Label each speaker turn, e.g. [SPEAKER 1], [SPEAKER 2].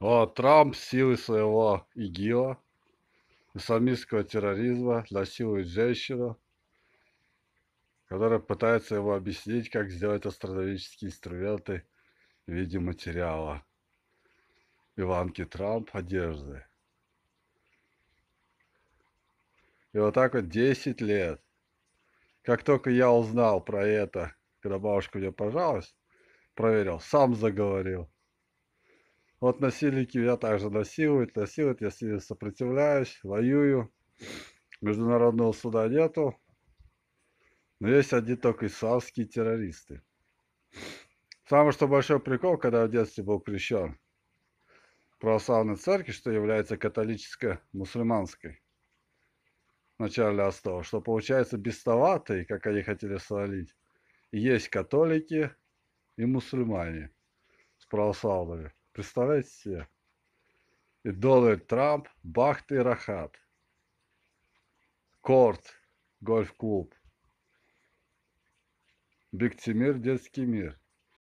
[SPEAKER 1] а Трамп силы своего ИГИЛа, исламистского терроризма, насилует женщину, которая пытается его объяснить, как сделать астрономические инструменты в виде материала Иванки Трамп одежды. И вот так вот 10 лет. Как только я узнал про это, когда бабушка мне пожаловалась, проверил, сам заговорил. Вот насильники меня также насилуют, насилуют, если сопротивляюсь, воюю. Международного суда нету. Но есть одни только исламские террористы. Самое что большой прикол, когда в детстве был крещен православной церкви, что является католическо-мусульманской в начале Остова, что получается бестоватые, как они хотели свалить, есть католики и мусульмане с православными. Представляете себе? И Дональд Трамп, Бахт и Рахат. Корт, гольф-клуб.
[SPEAKER 2] Биктимир, детский мир.